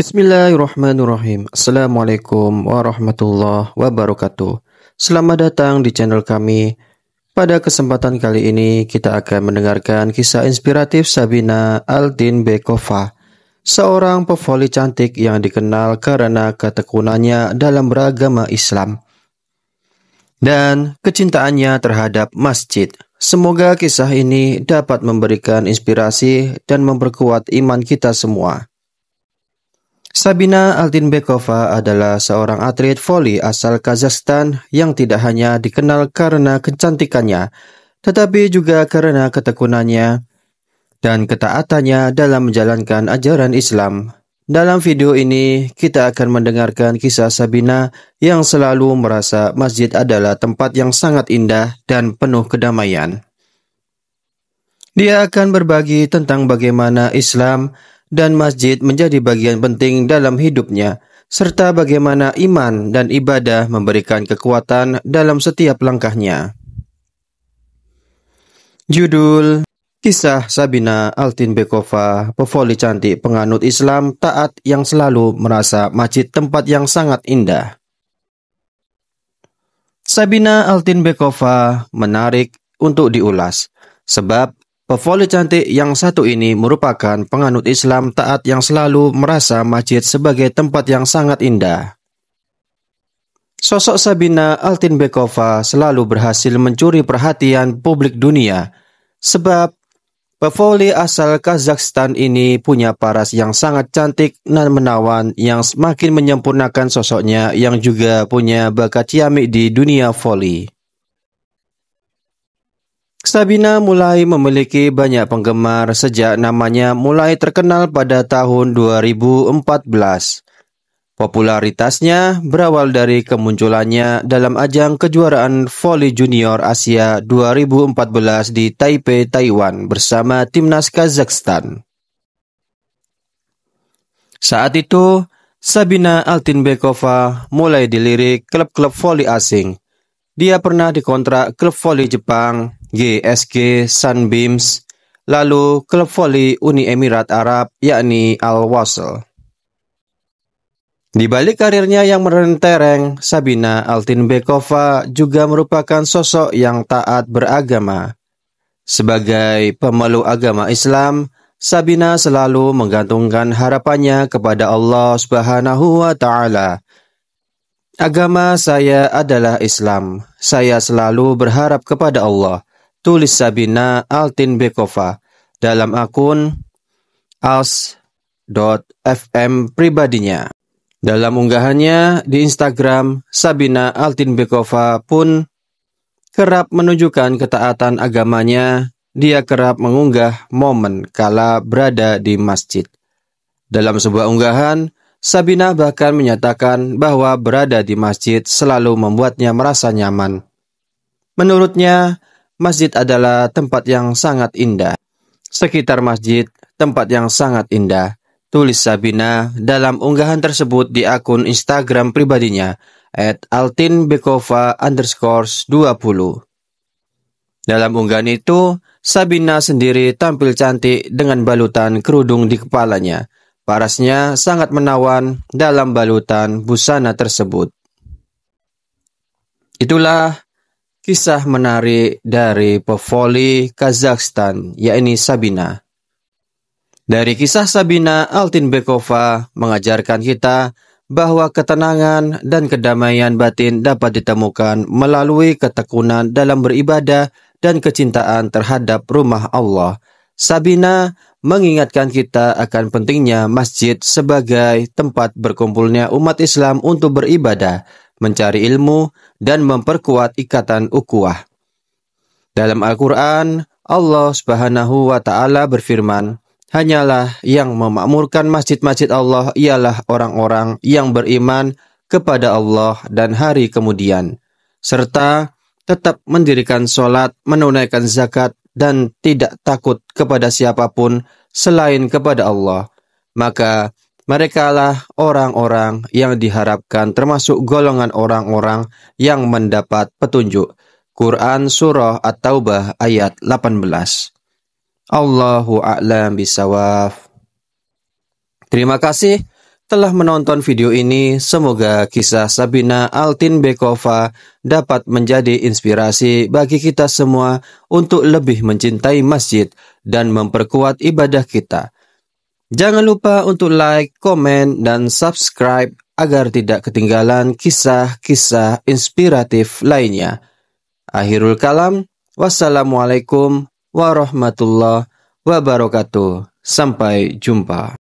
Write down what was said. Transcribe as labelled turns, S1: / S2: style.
S1: Bismillahirrahmanirrahim. Assalamualaikum warahmatullahi wabarakatuh. Selamat datang di channel kami. Pada kesempatan kali ini kita akan mendengarkan kisah inspiratif Sabina Aldin Bekova, seorang pevoli cantik yang dikenal karena ketekunannya dalam beragama Islam dan kecintaannya terhadap masjid. Semoga kisah ini dapat memberikan inspirasi dan memperkuat iman kita semua. Sabina Altinbekova adalah seorang atlet voli asal Kazakhstan yang tidak hanya dikenal karena kecantikannya, tetapi juga karena ketekunannya dan ketaatannya dalam menjalankan ajaran Islam. Dalam video ini, kita akan mendengarkan kisah Sabina yang selalu merasa masjid adalah tempat yang sangat indah dan penuh kedamaian. Dia akan berbagi tentang bagaimana Islam dan masjid menjadi bagian penting dalam hidupnya, serta bagaimana iman dan ibadah memberikan kekuatan dalam setiap langkahnya. Judul Kisah Sabina Altin Bekova, pevoli cantik penganut Islam taat yang selalu merasa masjid tempat yang sangat indah. Sabina Altin Bekova menarik untuk diulas, sebab Pevoli cantik yang satu ini merupakan penganut Islam taat yang selalu merasa masjid sebagai tempat yang sangat indah. Sosok Sabina Altinbekova selalu berhasil mencuri perhatian publik dunia sebab Pevoli asal Kazakhstan ini punya paras yang sangat cantik dan menawan yang semakin menyempurnakan sosoknya yang juga punya bakat ciamik di dunia voli. Sabina mulai memiliki banyak penggemar sejak namanya mulai terkenal pada tahun 2014. Popularitasnya berawal dari kemunculannya dalam ajang kejuaraan voli junior Asia 2014 di Taipei, Taiwan bersama timnas Kazakhstan. Saat itu, Sabina Altinbekova mulai dilirik klub-klub voli asing. Dia pernah dikontrak klub voli Jepang, GSG Sunbeams, lalu klub voli Uni Emirat Arab yakni Al-Wasl. Di balik karirnya yang merentereng, Sabina Altinbekova juga merupakan sosok yang taat beragama. Sebagai pemeluk agama Islam, Sabina selalu menggantungkan harapannya kepada Allah Subhanahu wa taala. Agama saya adalah Islam. Saya selalu berharap kepada Allah. Tulis Sabina Altin Bekova dalam akun als.fm pribadinya. Dalam unggahannya di Instagram, Sabina Altin Bekova pun kerap menunjukkan ketaatan agamanya. Dia kerap mengunggah momen kala berada di masjid. Dalam sebuah unggahan, Sabina bahkan menyatakan bahwa berada di masjid selalu membuatnya merasa nyaman. Menurutnya, masjid adalah tempat yang sangat indah. Sekitar masjid, tempat yang sangat indah. Tulis Sabina dalam unggahan tersebut di akun Instagram pribadinya at altinbekova underscores 20. Dalam unggahan itu, Sabina sendiri tampil cantik dengan balutan kerudung di kepalanya. Parasnya sangat menawan dalam balutan busana tersebut. Itulah kisah menarik dari pevoli Kazakhstan, yakni Sabina. Dari kisah Sabina, Altinbekova mengajarkan kita bahwa ketenangan dan kedamaian batin dapat ditemukan melalui ketekunan dalam beribadah dan kecintaan terhadap rumah Allah. Sabina mengingatkan kita akan pentingnya masjid sebagai tempat berkumpulnya umat Islam untuk beribadah, mencari ilmu, dan memperkuat ikatan ukuah. Dalam Al-Quran, Allah subhanahu wa ta'ala berfirman, Hanyalah yang memakmurkan masjid-masjid Allah ialah orang-orang yang beriman kepada Allah dan hari kemudian, serta tetap mendirikan solat, menunaikan zakat, dan tidak takut kepada siapapun selain kepada Allah. Maka mereka lah orang-orang yang diharapkan termasuk golongan orang-orang yang mendapat petunjuk. Quran Surah At-Taubah ayat 18. Allahu a'lam Bisawaf. Terima kasih telah menonton video ini. Semoga kisah Sabina Altin Bekova dapat menjadi inspirasi bagi kita semua untuk lebih mencintai masjid dan memperkuat ibadah kita. Jangan lupa untuk like, komen, dan subscribe agar tidak ketinggalan kisah-kisah inspiratif lainnya. Akhirul kalam, wassalamualaikum warahmatullahi wabarakatuh. Sampai jumpa.